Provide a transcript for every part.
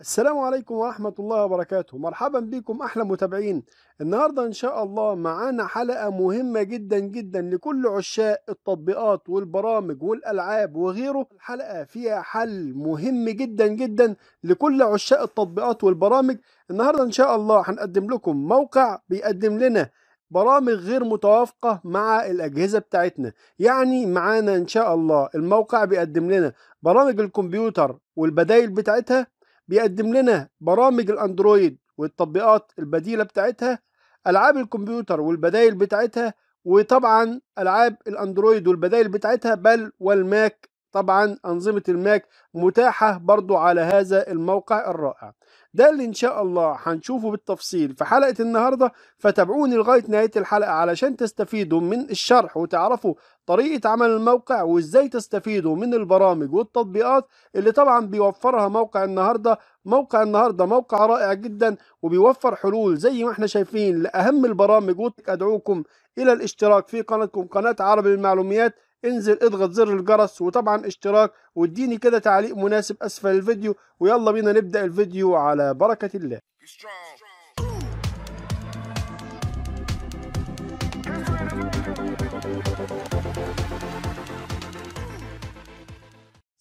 السلام عليكم ورحمة الله وبركاته مرحبا بكم أحلى متابعين النهاردة إن شاء الله معانا حلقة مهمة جدا جدا لكل عشاق التطبيقات والبرامج والألعاب وغيره الحلقة فيها حل مهم جدا جدا لكل عشاق التطبيقات والبرامج النهاردة إن شاء الله هنقدم لكم موقع بيقدم لنا برامج غير متوافقة مع الأجهزة بتاعتنا يعني معانا إن شاء الله الموقع بيقدم لنا برامج الكمبيوتر والبدايل بتاعتها بيقدم لنا برامج الاندرويد والتطبيقات البديله بتاعتها العاب الكمبيوتر والبدائل بتاعتها وطبعا العاب الاندرويد والبدائل بتاعتها بل والماك طبعا انظمه الماك متاحه برضو على هذا الموقع الرائع ده اللي ان شاء الله هنشوفه بالتفصيل في حلقه النهارده فتابعوني لغايه نهايه الحلقه علشان تستفيدوا من الشرح وتعرفوا طريقة عمل الموقع وازاي تستفيدوا من البرامج والتطبيقات اللي طبعا بيوفرها موقع النهاردة موقع النهاردة موقع رائع جدا وبيوفر حلول زي ما احنا شايفين لأهم البرامج وادعوكم إلى الاشتراك في قناتكم قناة عربي للمعلوميات انزل اضغط زر الجرس وطبعا اشتراك واديني كده تعليق مناسب أسفل الفيديو ويلا بينا نبدأ الفيديو على بركة الله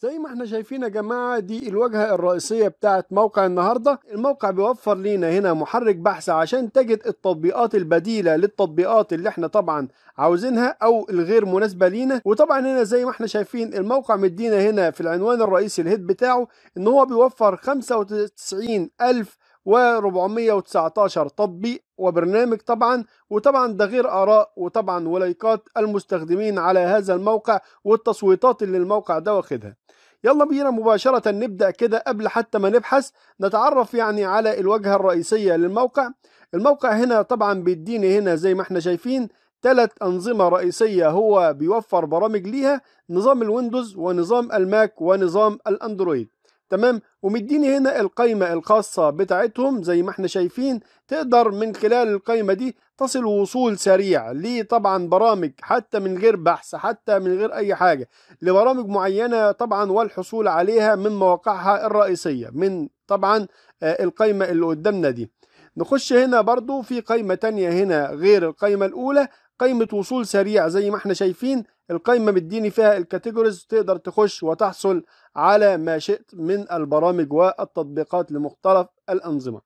زي ما احنا شايفين يا جماعة دي الواجهة الرئيسية بتاعت موقع النهاردة الموقع بيوفر لينا هنا محرك بحث عشان تجد التطبيقات البديلة للتطبيقات اللي احنا طبعا عاوزينها او الغير مناسبة لينا وطبعا هنا زي ما احنا شايفين الموقع مدينا هنا في العنوان الرئيسي الهيد بتاعه ان هو بيوفر 95 الف و419 تطبيق وبرنامج طبعا وطبعا ده غير آراء وطبعا ولايكات المستخدمين على هذا الموقع والتصويتات اللي الموقع ده واخدها يلا بينا مباشرة نبدأ كده قبل حتى ما نبحث نتعرف يعني على الواجهة الرئيسية للموقع الموقع هنا طبعا بيديني هنا زي ما احنا شايفين ثلاث أنظمة رئيسية هو بيوفر برامج ليها نظام الويندوز ونظام الماك ونظام الأندرويد تمام ومديني هنا القايمة الخاصة بتاعتهم زي ما احنا شايفين تقدر من خلال القايمة دي تصل وصول سريع لطبعا برامج حتى من غير بحث حتى من غير اي حاجة لبرامج معينة طبعا والحصول عليها من مواقعها الرئيسية من طبعا آه، القايمة اللي قدامنا دي نخش هنا برضو في قايمة تانية هنا غير القايمة الاولى قايمة وصول سريع زي ما احنا شايفين القايمة بتديني فيها الكاتيجوريز تقدر تخش وتحصل على ما شئت من البرامج والتطبيقات لمختلف الأنظمة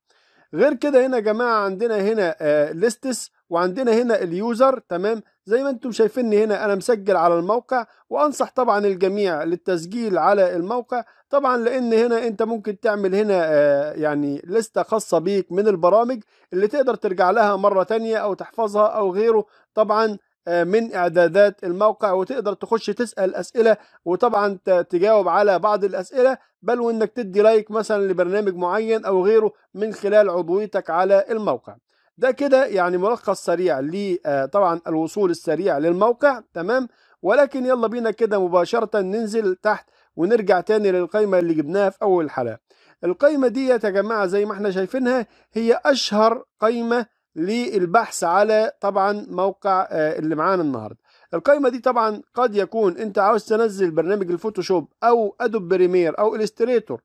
غير كده هنا يا جماعة عندنا هنا ليستس آه، وعندنا هنا اليوزر تمام زي ما انتم شايفيني هنا انا مسجل على الموقع وانصح طبعا الجميع للتسجيل على الموقع طبعا لان هنا انت ممكن تعمل هنا آه، يعني لستة خاصة بيك من البرامج اللي تقدر ترجع لها مرة تانية او تحفظها او غيره طبعا آه، من اعدادات الموقع وتقدر تخش تسال اسئله وطبعا تجاوب على بعض الاسئله بل وانك تدي لايك مثلا لبرنامج معين او غيره من خلال عضويتك على الموقع ده كده يعني ملخص سريع آه، طبعا الوصول السريع للموقع تمام ولكن يلا بينا كده مباشره ننزل تحت ونرجع تاني للقائمه اللي جبناها في اول الحلقه القائمه ديت يا جماعه زي ما احنا شايفينها هي اشهر قائمه للبحث على طبعا موقع آه، اللي معانا النهارده القائمة دي طبعا قد يكون انت عاوز تنزل برنامج الفوتوشوب او ادوب بريمير او الستريتور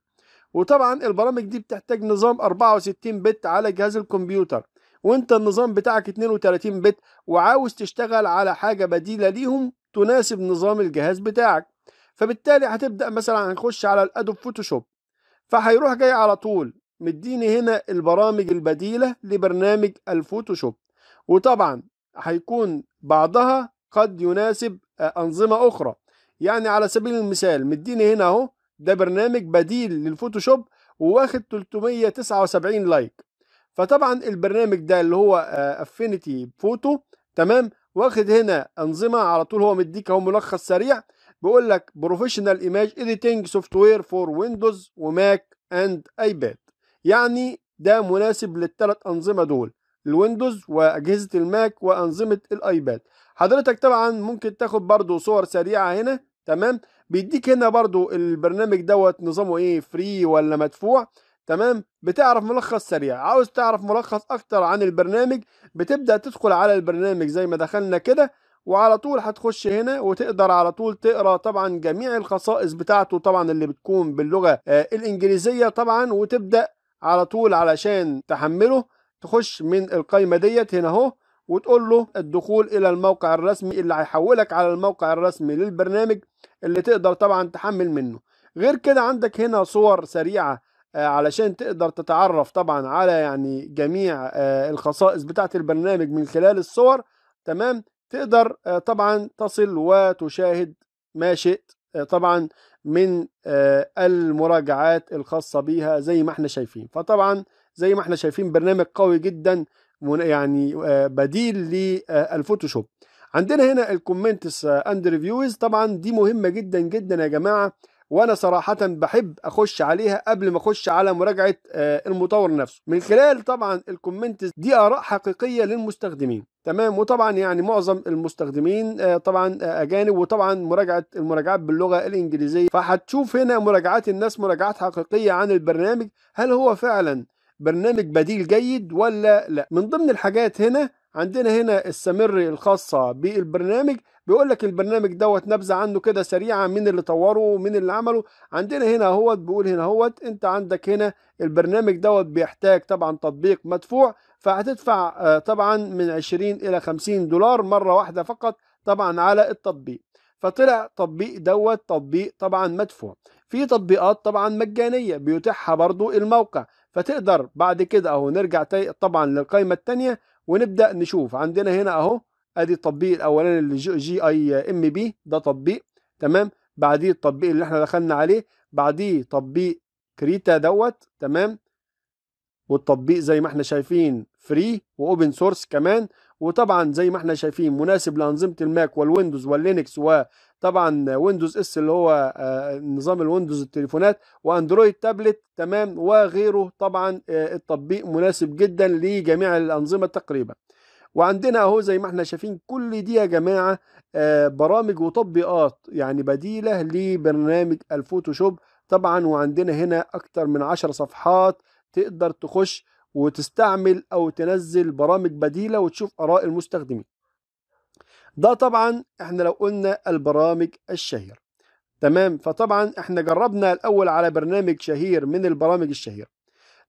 وطبعا البرامج دي بتحتاج نظام 64 بت على جهاز الكمبيوتر وانت النظام بتاعك 32 بت وعاوز تشتغل على حاجة بديلة ليهم تناسب نظام الجهاز بتاعك فبالتالي هتبدأ مثلا هنخش على الادوب فوتوشوب فهيروح جاي على طول مديني هنا البرامج البديلة لبرنامج الفوتوشوب وطبعا هيكون بعضها قد يناسب آه، أنظمة أخرى يعني على سبيل المثال مديني هنا أهو ده برنامج بديل للفوتوشوب وواخد 379 لايك فطبعا البرنامج ده اللي هو افينيتي آه، فوتو تمام واخد هنا انظمه على طول هو مديك اهو ملخص سريع بيقول لك بروفيشنال ايماج اديتنج سوفت وير فور ويندوز وماك اند ايباد يعني ده مناسب للثلاث أنظمة دول الويندوز وأجهزة الماك وأنظمة الآيباد حضرتك طبعا ممكن تاخد برضو صور سريعة هنا تمام بيديك هنا برضو البرنامج دوت نظامه ايه فري ولا مدفوع تمام بتعرف ملخص سريع عاوز تعرف ملخص اكتر عن البرنامج بتبدأ تدخل على البرنامج زي ما دخلنا كده وعلى طول هتخش هنا وتقدر على طول تقرا طبعا جميع الخصائص بتاعته طبعا اللي بتكون باللغه آه، الانجليزيه طبعا وتبدا على طول علشان تحمله تخش من القايمة ديت هنا اهو وتقول له الدخول الى الموقع الرسمي اللي هيحولك على الموقع الرسمي للبرنامج اللي تقدر طبعا تحمل منه غير كده عندك هنا صور سريعة آه، علشان تقدر تتعرف طبعا على يعني جميع آه، الخصائص بتاعة البرنامج من خلال الصور تمام تقدر آه، طبعا تصل وتشاهد ما شئت طبعا من آه، المراجعات الخاصة بيها زي ما احنا شايفين فطبعا زي ما احنا شايفين برنامج قوي جدا يعني آه، بديل للفوتوشوب آه، عندنا هنا الكومنتس اند ريفيوز طبعا دي مهمة جدا جدا يا جماعة وانا صراحه بحب اخش عليها قبل ما اخش على مراجعه آه، المطور نفسه من خلال طبعا الكومنتس دي اراء حقيقيه للمستخدمين تمام وطبعا يعني معظم المستخدمين آه، طبعا آه، اجانب وطبعا مراجعه المراجعات باللغه الانجليزيه فهتشوف هنا مراجعات الناس مراجعات حقيقيه عن البرنامج هل هو فعلا برنامج بديل جيد ولا لا من ضمن الحاجات هنا عندنا هنا السمر الخاصه بالبرنامج بيقول لك البرنامج دوت نبذه عنه كده سريعه مين اللي طوره ومين اللي عمله عندنا هنا اهوت بيقول هنا اهوت انت عندك هنا البرنامج دوت بيحتاج طبعا تطبيق مدفوع فهتدفع آه، طبعا من 20 الى 50 دولار مره واحده فقط طبعا على التطبيق فطلع تطبيق دوت تطبيق طبعا مدفوع في تطبيقات طبعا مجانية بيتيحها برضو الموقع فتقدر بعد كده اهو نرجع طبعا للقائمة الثانيه ونبدأ نشوف عندنا هنا اهو ادي التطبيق الاولاني اللي جي اي ام بي ده تطبيق تمام بعديه التطبيق اللي احنا دخلنا عليه بعديه تطبيق كريتا دوت تمام والتطبيق زي ما احنا شايفين فري واوبن سورس كمان وطبعا زي ما احنا شايفين مناسب لانظمه الماك والويندوز واللينكس وطبعا ويندوز اس اللي هو آه، نظام الويندوز التليفونات واندرويد تابلت تمام وغيره طبعا آه، التطبيق مناسب جدا لجميع الانظمه تقريبا وعندنا اهو زي ما احنا شايفين كل دي يا جماعه آه، برامج وتطبيقات يعني بديله لبرنامج الفوتوشوب طبعا وعندنا هنا اكتر من عشر صفحات تقدر تخش وتستعمل او تنزل برامج بديله وتشوف اراء المستخدمين ده طبعا احنا لو قلنا البرامج الشهيره تمام فطبعا احنا جربنا الاول على برنامج شهير من البرامج الشهيره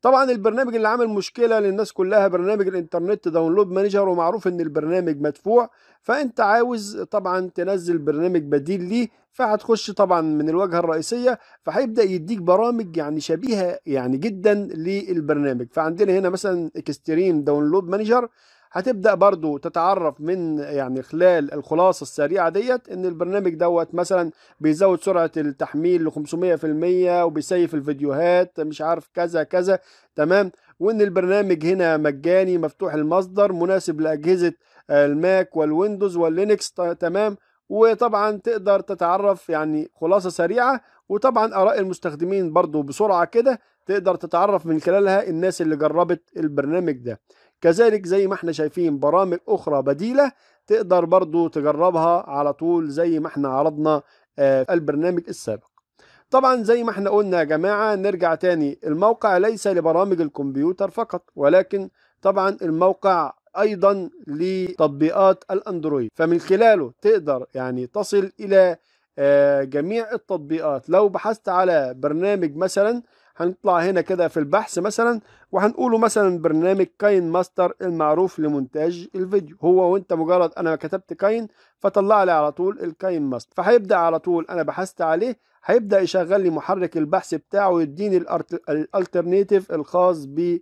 طبعا البرنامج اللي عامل مشكله للناس كلها برنامج الانترنت داونلود مانجر ومعروف ان البرنامج مدفوع فانت عاوز طبعا تنزل برنامج بديل ليه فهتخش طبعا من الواجهه الرئيسيه فهيبدا يديك برامج يعني شبيهه يعني جدا للبرنامج فعندنا هنا مثلا اكستريم داونلود مانجر هتبدا برضو تتعرف من يعني خلال الخلاصه السريعه ديت ان البرنامج دوت مثلا بيزود سرعه التحميل ل 500% وبيسيف الفيديوهات مش عارف كذا كذا تمام وان البرنامج هنا مجاني مفتوح المصدر مناسب لاجهزه الماك والويندوز واللينكس تمام وطبعا تقدر تتعرف يعني خلاصة سريعة وطبعا آراء المستخدمين برضو بسرعة كده تقدر تتعرف من خلالها الناس اللي جربت البرنامج ده كذلك زي ما احنا شايفين برامج أخرى بديلة تقدر برضو تجربها على طول زي ما احنا عرضنا آه، البرنامج السابق طبعا زي ما احنا قلنا يا جماعة نرجع تاني الموقع ليس لبرامج الكمبيوتر فقط ولكن طبعا الموقع ايضا لتطبيقات الاندرويد فمن خلاله تقدر يعني تصل الى آه، جميع التطبيقات لو بحثت على برنامج مثلا هنطلع هنا كده في البحث مثلا وهنقوله مثلا برنامج كاين ماستر المعروف لمونتاج الفيديو هو وانت مجرد انا كتبت كاين فطلع لي على طول الكاين ماستر فهيبدا على طول انا بحثت عليه هيبدا يشغل لي محرك البحث بتاعه ويديني الالترناتيف الخاص ب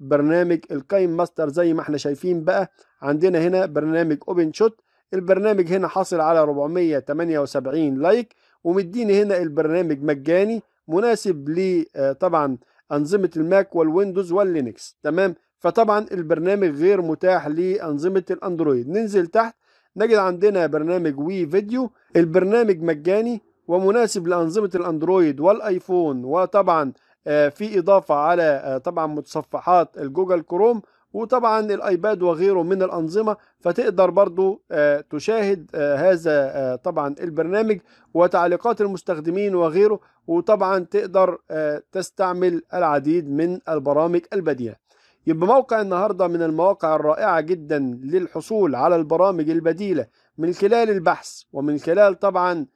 برنامج الكاين ماستر زي ما احنا شايفين بقى عندنا هنا برنامج اوبن شوت البرنامج هنا حاصل على 478 لايك ومديني هنا البرنامج مجاني مناسب لطبعا آه، أنظمة الماك والويندوز واللينكس تمام فطبعا البرنامج غير متاح لأنظمة الأندرويد ننزل تحت نجد عندنا برنامج وي فيديو البرنامج مجاني ومناسب لأنظمة الأندرويد والآيفون وطبعا آه، في إضافة على آه، طبعا متصفحات الجوجل كروم وطبعا الايباد وغيره من الانظمه فتقدر برضو آه، تشاهد آه، هذا آه، طبعا البرنامج وتعليقات المستخدمين وغيره وطبعا تقدر تستعمل العديد من البرامج البديهه يبقى موقع النهارده من المواقع الرائعه جدا للحصول على البرامج البديله من خلال البحث ومن خلال طبعا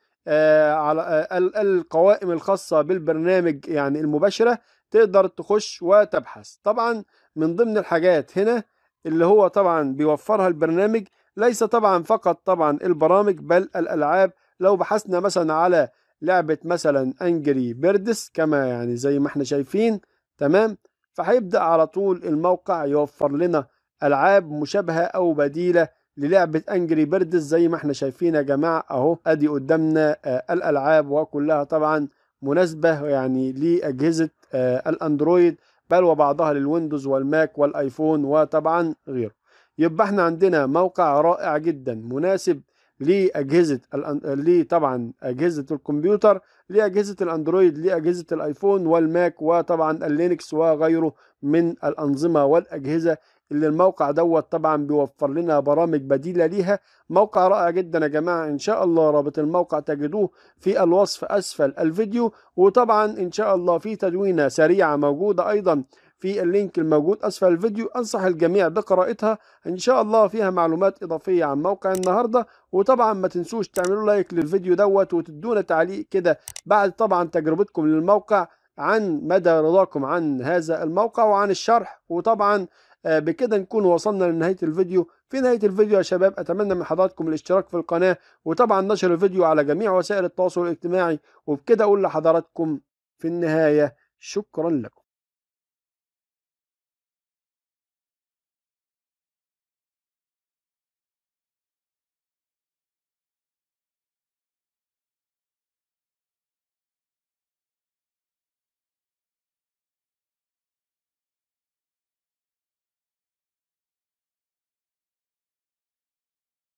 على القوائم الخاصه بالبرنامج يعني المباشره تقدر تخش وتبحث طبعا من ضمن الحاجات هنا اللي هو طبعا بيوفرها البرنامج ليس طبعا فقط طبعا البرامج بل الألعاب لو بحثنا مثلا على لعبة مثلا أنجري بيردس كما يعني زي ما احنا شايفين تمام فهيبدأ على طول الموقع يوفر لنا ألعاب مشابهة أو بديلة للعبة أنجري بيردس زي ما احنا شايفين يا جماعة أهو أدي قدامنا آه، الألعاب وكلها طبعا مناسبة يعني لأجهزة آه، الاندرويد بل وبعضها للويندوز والماك والايفون وطبعا غيره يبقى احنا عندنا موقع رائع جدا مناسب لأجهزة ليه طبعا أجهزة الكمبيوتر لأجهزة الأندرويد لأجهزة الآيفون والماك وطبعا اللينكس وغيره من الأنظمة والأجهزة اللي الموقع دوت طبعا بيوفر لنا برامج بديله ليها موقع رائع جدا يا جماعه ان شاء الله رابط الموقع تجدوه في الوصف اسفل الفيديو وطبعا ان شاء الله في تدوينه سريعه موجوده ايضا في اللينك الموجود اسفل الفيديو انصح الجميع بقراءتها ان شاء الله فيها معلومات اضافيه عن موقع النهارده وطبعا ما تنسوش تعملوا لايك للفيديو دوت وتدونا تعليق كده بعد طبعا تجربتكم للموقع عن مدى رضاكم عن هذا الموقع وعن الشرح وطبعا آه، بكده نكون وصلنا لنهاية الفيديو في نهاية الفيديو يا شباب أتمنى من حضراتكم الاشتراك في القناة وطبعا نشر الفيديو على جميع وسائل التواصل الاجتماعي وبكده أقول لحضراتكم في النهاية شكرا لكم